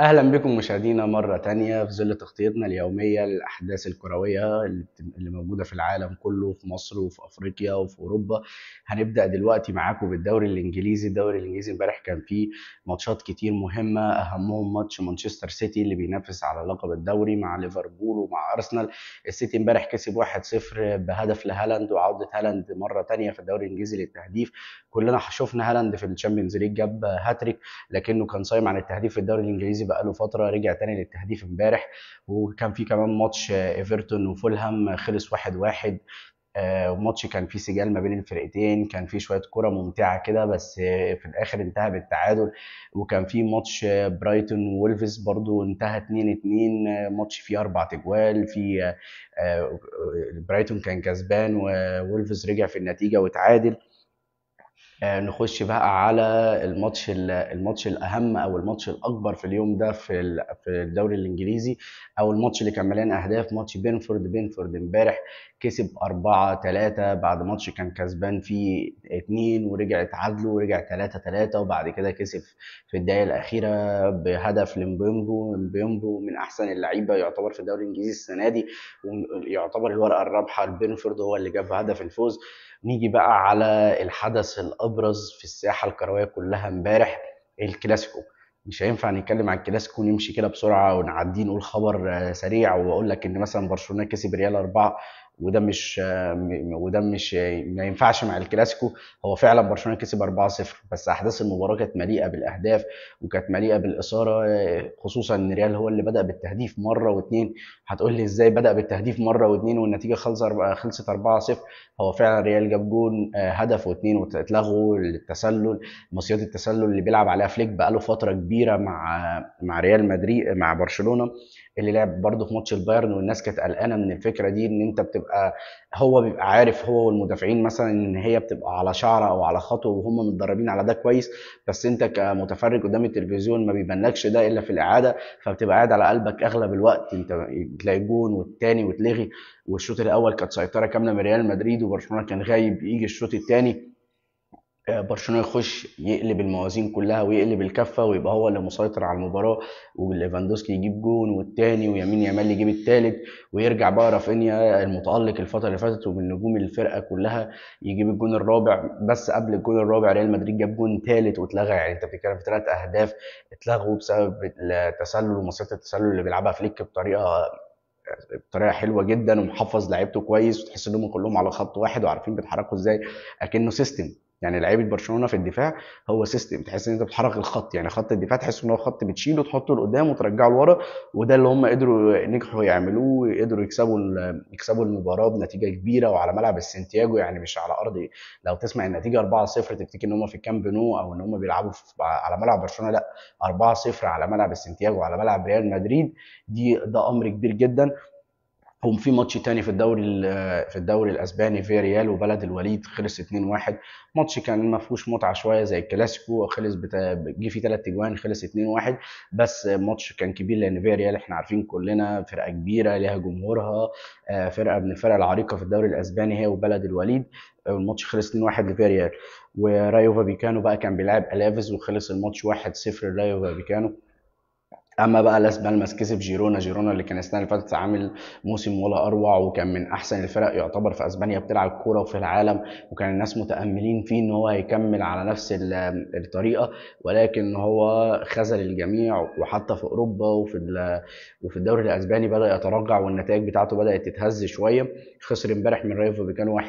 اهلا بكم مشاهدينا مره تانية في ظل تغطيتنا اليوميه للاحداث الكرويه اللي موجوده في العالم كله في مصر وفي افريقيا وفي اوروبا هنبدا دلوقتي معاكم بالدوري الانجليزي الدوري الانجليزي امبارح كان فيه ماتشات كتير مهمه اهمهم ماتش مانشستر سيتي اللي بينافس على لقب الدوري مع ليفربول ومع ارسنال السيتي امبارح كسب 1-0 بهدف لهالاند وعوده هالاند مره تانية في الدوري الانجليزي للتهديف كلنا شفنا هالاند في الشامبيونز ليج جاب هاتريك لكنه كان صايم عن التهديف في الدوري الانجليزي بقى له فتره رجع تاني للتهديف امبارح وكان في كمان ماتش ايفرتون وفولهام خلص 1-1 واحد واحد. آه، ماتش كان فيه سجال ما بين الفرقتين كان فيه شويه كره ممتعه كده بس في الاخر انتهى بالتعادل وكان فيه ماتش برايتون وولفز برضو انتهى 2 2 ماتش فيه اربع تجوال في آه، برايتون كان كسبان وولفز رجع في النتيجه وتعادل آه، نخش بقى على الماتش الماتش الاهم او الماتش الاكبر في اليوم ده في في الدوري الانجليزي او الماتش اللي كان مليان اهداف ماتش بينفورد بينفورد امبارح كسب 4 3 بعد ماتش كان كسبان فيه 2 ورجع اتعادله ورجع 3 3 وبعد كده كسب في الدقائق الاخيره بهدف لمبيمبو مبيمبو من احسن اللعيبه يعتبر في الدوري الانجليزي السنه دي ويعتبر الورقه الرابحه لبينفورد هو اللي جاب هدف الفوز نيجي بقى على الحدث الابرز في الساحه الكرويه كلها امبارح الكلاسيكو مش هينفع نتكلم عن الكلاسيكو نمشي كده بسرعه ونعدي نقول خبر آه، سريع واقول لك ان مثلا برشلونه كسب ريال 4 وده مش وده مش ما ينفعش مع الكلاسيكو هو فعلا برشلونه كسب 4-0 بس احداث المباراه كانت مليئه بالاهداف وكانت مليئه بالاثاره خصوصا ان ريال هو اللي بدا بالتهديف مره واثنين هتقول لي ازاي بدا بالتهديف مره واثنين والنتيجه خلصت خلصت 4-0 هو فعلا ريال جاب جون آه، هدف واثنين واتلغوا التسلل مصيده التسلل اللي بيلعب عليها فليك بقاله فتره كبيره مع مع ريال مدريد مع برشلونه اللي لعب برضه في ماتش البايرن والناس كانت قلقانه من الفكره دي ان انت بتبقى هو بيبقى عارف هو والمدافعين مثلا ان هي بتبقى على شعره او على خطوه وهم متدربين على ده كويس بس انت كمتفرج قدام التلفزيون ما بيبانلكش ده الا في الاعاده فبتبقى قاعد على قلبك اغلب الوقت انت تلاقي جون والتاني وتلغي والشوط الاول كانت سيطره كامله من ريال مدريد وبرشلونه كان غايب يجي الشوط الثاني آه، برشلونه يخش يقلب الموازين كلها ويقلب الكفه ويبقى هو اللي مسيطر على المباراه وليفاندوسكي يجيب جون والتاني ويمين يامال يجيب التالت ويرجع بقى رافينيا المتالق الفتره اللي فاتت ومن نجوم الفرقه كلها يجيب الجون الرابع بس قبل الجون الرابع ريال مدريد جاب جون تالت واتلغى يعني انت بتتكلم في ثلاث اهداف اتلغوا بسبب التسلل ومصيده التسلل اللي بيلعبها فليك بطريقه بطريقه حلوه جدا ومحفظ لعيبته كويس وتحس انهم كلهم على خط واحد وعارفين بيتحركوا ازاي اكنه سيستم يعني لعيبه برشلونه في الدفاع هو سيستم تحس ان انت بتحرك الخط يعني خط الدفاع تحس ان هو خط بتشيله تحطه لقدام وترجعه لورا وده اللي هم قدروا نجحوا يعملوه وقدروا يكسبوا يكسبوا المباراه بنتيجه كبيره وعلى ملعب السنتياجو يعني مش على ارض لو تسمع النتيجه 4-0 تفتكر ان هم في الكامب نو او ان هم بيلعبوا على ملعب برشلونه لا 4-0 على ملعب السنتياجو على ملعب ريال مدريد دي ده امر كبير جدا هم في ماتش تاني في الدوري في الدوري الاسباني في ريال وبلد الوليد خلص 2-1 ماتش كان ما فيهوش متعه شويه زي الكلاسيكو خلص بتا... جه فيه ثلاث اجوان خلص 2-1 بس ماتش كان كبير لان في ريال احنا عارفين كلنا فرقه كبيره ليها جمهورها آه، فرقه من الفرق العريقه في الدوري الاسباني هي وبلد الوليد الماتش خلص 2-1 ريال ورايو فابيكانو بقى كان بيلعب الافيز وخلص الماتش 1-0 لرايو فابيكانو اما بقى لاس بالماس كسب جيرونا جيرونا اللي كان السنه اللي فاتت عامل موسم ولا اروع وكان من احسن الفرق يعتبر في اسبانيا بتلعب كوره وفي العالم وكان الناس متاملين فيه ان هو هيكمل على نفس الطريقه ولكن هو خذل الجميع وحتى في اوروبا وفي وفي الدوري الاسباني بدا يتراجع والنتائج بتاعته بدات تتهز شويه خسر امبارح من رايو فابيكانو 1-0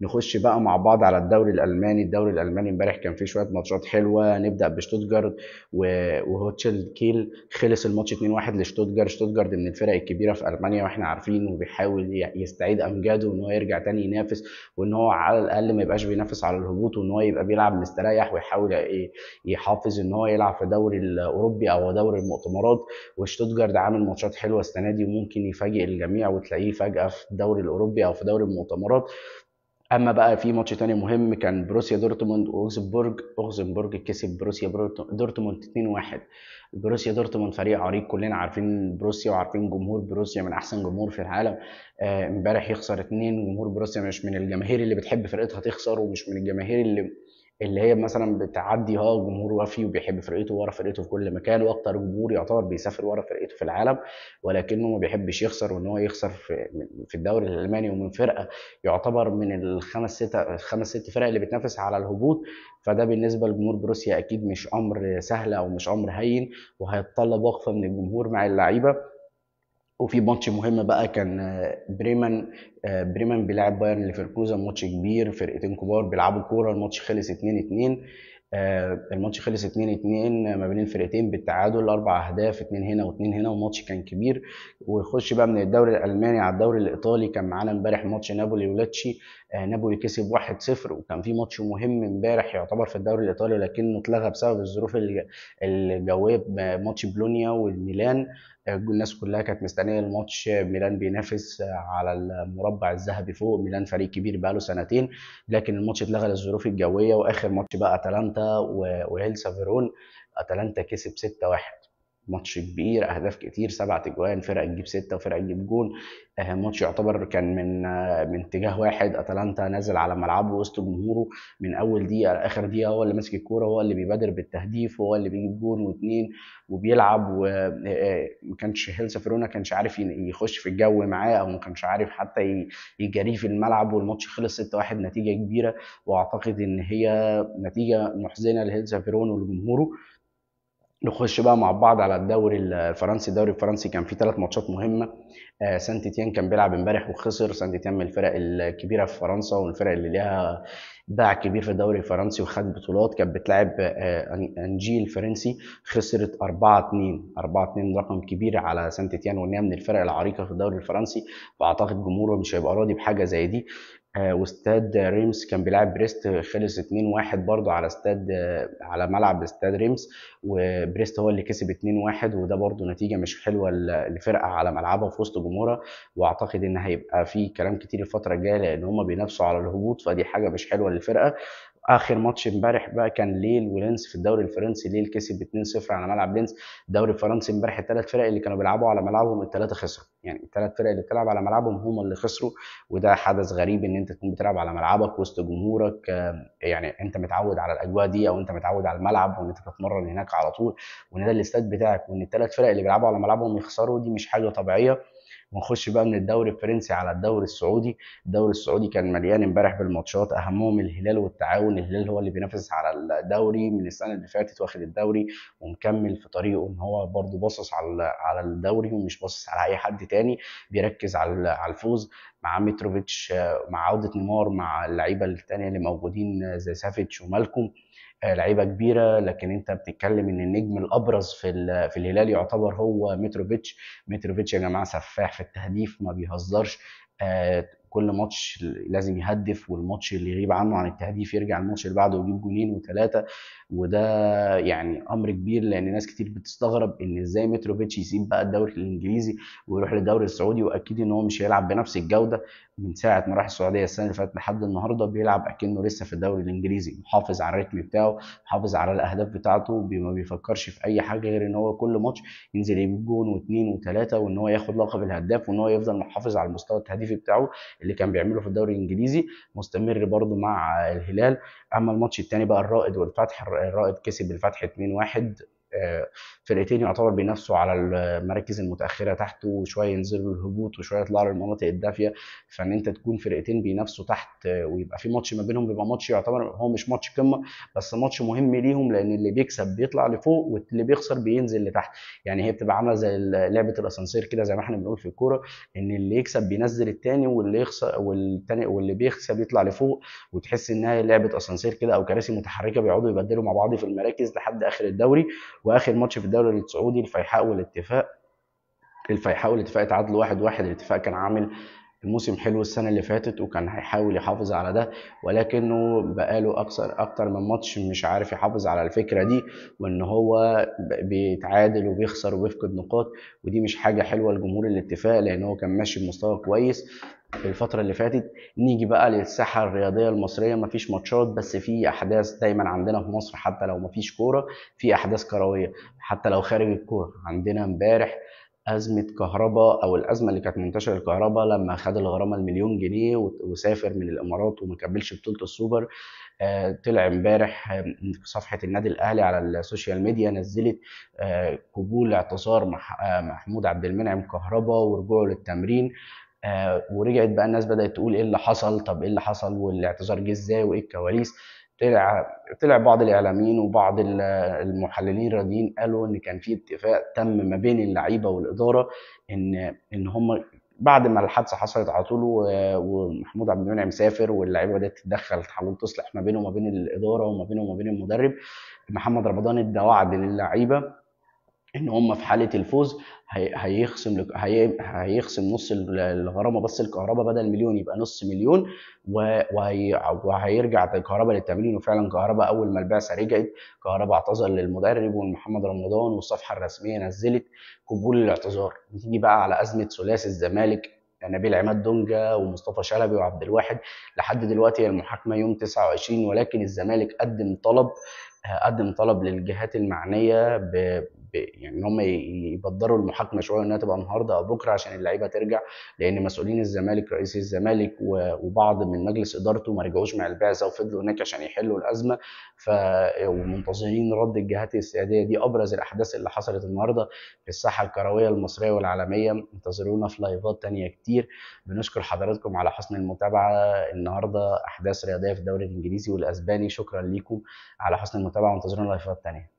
نخش بقى مع بعض على الدوري الالماني الدوري الالماني امبارح كان فيه شويه ماتشات حلوه نبدا بشتوتجارت وهوتشيلد كيل خلص الماتش 2-1 لشتوتجارد شتوتجارد من الفرق الكبيره في المانيا واحنا عارفين وبيحاول يستعيد امجاده وان هو يرجع تاني ينافس وان هو على الاقل ما يبقاش بينافس على الهبوط وان هو يبقى بيلعب مستريح ويحاول يحافظ ان هو يلعب في دوري الاوروبي او دوري المؤتمرات وشتوتجارد عامل ماتشات حلوه السنه دي وممكن يفاجئ الجميع وتلاقيه فجاه في الدوري الاوروبي او في دوري المؤتمرات اما بقى في ماتش تاني مهم كان بروسيا دورتموند واوزنبورج اوزنبورج كسب بروسيا دورتموند 2-1 بروسيا دورتموند فريق عريق كلنا عارفين بروسيا وعارفين جمهور بروسيا من احسن جمهور في العالم آه، امبارح آه يخسر اتنين جمهور بروسيا مش من الجماهير اللي بتحب فرقتها تخسر ومش من الجماهير اللي اللي هي مثلا بتعدي اه جمهور وفي وبيحب فرقته ورا فرقته في كل مكان واكتر جمهور يعتبر بيسافر ورا فرقته في العالم ولكنه ما بيحبش يخسر وان هو يخسر في, في الدوري الالماني ومن فرقه يعتبر من الخمس ستة خمس ست فرق اللي بتنافس على الهبوط فده بالنسبه لجمهور بروسيا اكيد مش امر سهل او مش امر هين وهيتطلب وقفه من الجمهور مع اللعيبه وفي ماتش مهم بقى كان آه، بريمان آه، بريمان بيلعب بايرن ليفركوزن ماتش كبير فرقتين كبار بيلعبوا كوره الماتش خلص 2 2 آه، الماتش خلص 2 2 ما بين الفرقتين بالتعادل اربع اهداف اثنين هنا واثنين هنا والماتش كان كبير ويخش بقى من الدوري الالماني على الدوري الايطالي كان معانا امبارح ماتش نابولي ولاتشي آه، نابولي كسب 1-0 وكان في ماتش مهم امبارح يعتبر في الدوري الايطالي لكنه اتلغى بسبب الظروف الجويه ماتش بلونيا والميلان آه، الناس كلها كانت مستنيه الماتش ميلان بينافس على المربع الذهبي فوق ميلان فريق كبير بقاله سنتين لكن الماتش اتلغى للظروف الجويه واخر ماتش بقى اتلانتا وهيلسا فيرون اتلانتا كسب 6-1 ماتش كبير اهداف كتير سبعة اجوان فرقه تجيب سته وفرقه تجيب جون آه، ماتش يعتبر كان من آه، من اتجاه واحد اتلانتا نازل على ملعبه وسط جمهوره من اول دقيقه لاخر دقيقه هو اللي ماسك الكوره هو اللي بيبادر بالتهديف هو اللي بيجيب جون واثنين وبيلعب وما آه، كانش هيلسا فيرونا كانش عارف يخش في الجو معاه او ما كانش عارف حتى يجري في الملعب والماتش خلص 6-1 نتيجه كبيره واعتقد ان هي نتيجه محزنه لهيلسا فيرونا ولجمهوره نخش بقى مع بعض على الدوري الفرنسي الدوري الفرنسي كان فيه ثلاث ماتشات مهمه آه، سانتيتيان كان بيلعب امبارح وخسر سانتيتيان من الفرق الكبيره في فرنسا والفرق اللي ليها باع كبير في الدوري الفرنسي وخد بطولات كانت بتلعب آه، انجيل الفرنسي خسرت 4 2 4 2 رقم كبير على سانت تيان وان من الفرق العريقه في الدوري الفرنسي فاعتقد جمهوره مش هيبقى راضي بحاجه زي دي آه، واستاد ريمس كان بيلعب بريست خلص 2-1 برضو على استاد آه، على ملعب استاد ريمس وبريست هو اللي كسب 2-1 وده برضو نتيجه مش حلوه لفرقه على ملعبها في وسط جمهورها واعتقد ان هيبقى في كلام كتير الفتره الجايه لان هم بينافسوا على الهبوط فدي حاجه مش حلوه يكبر الفرقه اخر ماتش امبارح بقى كان ليل ولينس في الدوري الفرنسي ليل كسب 2-0 على ملعب لينس الدوري الفرنسي امبارح الثلاث فرق اللي كانوا بيلعبوا على ملعبهم الثلاثه خسروا يعني الثلاث فرق اللي بتلعب على ملعبهم هم اللي خسروا وده حدث غريب ان انت تكون بتلعب على ملعبك وسط جمهورك يعني انت متعود على الاجواء دي او انت متعود على الملعب وان انت تتمرن هناك على طول وان ده الاستاد بتاعك وان الثلاث فرق اللي بيلعبوا على ملعبهم يخسروا دي مش حاجه طبيعيه ونخش بقى من الدوري الفرنسي على الدوري السعودي الدوري السعودي كان مليان امبارح بالماتشات اهمهم الهلال والتعاون الهلال هو اللي بينافس على الدوري من السنه اللي فاتت واخد الدوري ومكمل في طريقه ان هو برده باصص على على الدوري ومش باصص على اي حد تاني بيركز على على الفوز مع متروفيتش مع عوده نيمار مع اللعيبه الثانيه اللي موجودين زي سافيتش ومالكوم آه، لعيبه كبيره لكن انت بتتكلم ان النجم الابرز في في الهلال يعتبر هو متروفيتش متروفيتش يا جماعه سفاح في التهديف ما بيهزرش آه، كل ماتش لازم يهدف والماتش اللي يغيب عنه عن التهديف يرجع الماتش اللي بعده يجيب جونين وثلاثه وده يعني امر كبير لان ناس كتير بتستغرب ان ازاي متروفيتش يسيب بقى الدوري الانجليزي ويروح للدوري السعودي واكيد ان هو مش هيلعب بنفس الجوده من ساعه ما راح السعوديه السنه اللي فاتت لحد النهارده بيلعب اكنه لسه في الدوري الانجليزي محافظ على الريتم بتاعه محافظ على الاهداف بتاعته ما بيفكرش في اي حاجه غير ان هو كل ماتش ينزل يجيب جون واثنين وثلاثه وان هو ياخد لقب الهداف وان هو يفضل محافظ على المستوى التهديفي بتاعه اللي كان بيعمله في الدوري الانجليزي مستمر برضو مع الهلال اما الماتش الثاني بقى الرائد والفتح الرائد كسب الفتح 2-1 آه، فرقتين يعتبر بينافسوا على المراكز المتاخره تحت وشويه ينزلوا الهبوط وشويه يطلعوا للمناطق الدافيه فان انت تكون فرقتين بينافسوا تحت آه، ويبقى في ماتش ما بينهم بيبقى ماتش يعتبر هو مش ماتش قمه بس ماتش مهم ليهم لان اللي بيكسب بيطلع لفوق واللي بيخسر بينزل لتحت يعني هي بتبقى عامله زي لعبه الاسانسير كده زي ما احنا بنقول في الكوره ان اللي يكسب بينزل التاني واللي يخسر والتاني واللي بيخسر بيطلع لفوق وتحس انها لعبه اسانسير كده او كراسي متحركه بيقعدوا يبدلوا مع بعض في المراكز لحد اخر الدوري واخر ماتش في الدوري السعودي الفيحاء والاتفاق الفيحاء والاتفاق اتعادلوا واحد واحد الاتفاق كان عامل الموسم حلو السنه اللي فاتت وكان هيحاول يحافظ على ده ولكنه بقاله اكثر اكتر من ماتش مش عارف يحافظ على الفكره دي وان هو بيتعادل وبيخسر وبيفقد نقاط ودي مش حاجه حلوه لجمهور الاتفاق لان هو كان ماشي بمستوى كويس في الفترة اللي فاتت نيجي بقى للساحة الرياضية المصرية مفيش ماتشات بس في أحداث دايما عندنا في مصر حتى لو مفيش كورة في أحداث كروية حتى لو خارج الكورة عندنا امبارح أزمة كهرباء أو الأزمة اللي كانت منتشرة الكهرباء لما خد الغرامة المليون جنيه وسافر من الإمارات وما كملش بطولة السوبر آه، طلع امبارح في آه، صفحة النادي الأهلي على السوشيال ميديا نزلت آه، قبول اعتذار محمود عبد المنعم كهربا ورجوعه للتمرين آه، ورجعت بقى الناس بدات تقول ايه اللي حصل طب ايه اللي حصل والاعتذار جه ازاي وايه الكواليس طلع طلع بعض الاعلاميين وبعض المحللين الرياضيين قالوا ان كان في اتفاق تم ما بين اللعيبه والاداره ان ان هم بعد ما الحادثه حصلت على طول ومحمود عبد المنعم سافر واللعيبه بدات تتدخل تحاول تصلح ما بينه وما بين الاداره وما بينه وما بين المدرب محمد رمضان ادى وعد للعيبه ان هم في حاله الفوز هيخصم هيخصم نص الغرامه بس الكهرباء بدل مليون يبقى نص مليون وهيرجع الكهرباء للتمرين وفعلا كهرباء اول ما البعثه رجعت كهرباء اعتذر للمدرب ومحمد رمضان والصفحه الرسميه نزلت قبول الاعتذار نيجي بقى على ازمه ثلاثي الزمالك نبيل عماد دونجا ومصطفى شلبي وعبد الواحد لحد دلوقتي المحاكمه يوم 29 ولكن الزمالك قدم طلب قدم طلب للجهات المعنيه يعني ان هم يبدروا المحاكمه شويه انها تبقى النهارده او بكره عشان اللعيبه ترجع لان مسؤولين الزمالك رئيس الزمالك وبعض من مجلس ادارته ما رجعوش مع البعثه وفضلوا هناك عشان يحلوا الازمه ف ومنتظرين رد الجهات السياديه دي ابرز الاحداث اللي حصلت النهارده في الساحه الكرويه المصريه والعالميه انتظرونا في لايفات ثانيه كتير بنشكر حضراتكم على حسن المتابعه النهارده احداث رياضيه في الدوري الانجليزي والاسباني شكرا لكم على حسن المتابعه وانتظرونا لايفات ثانيه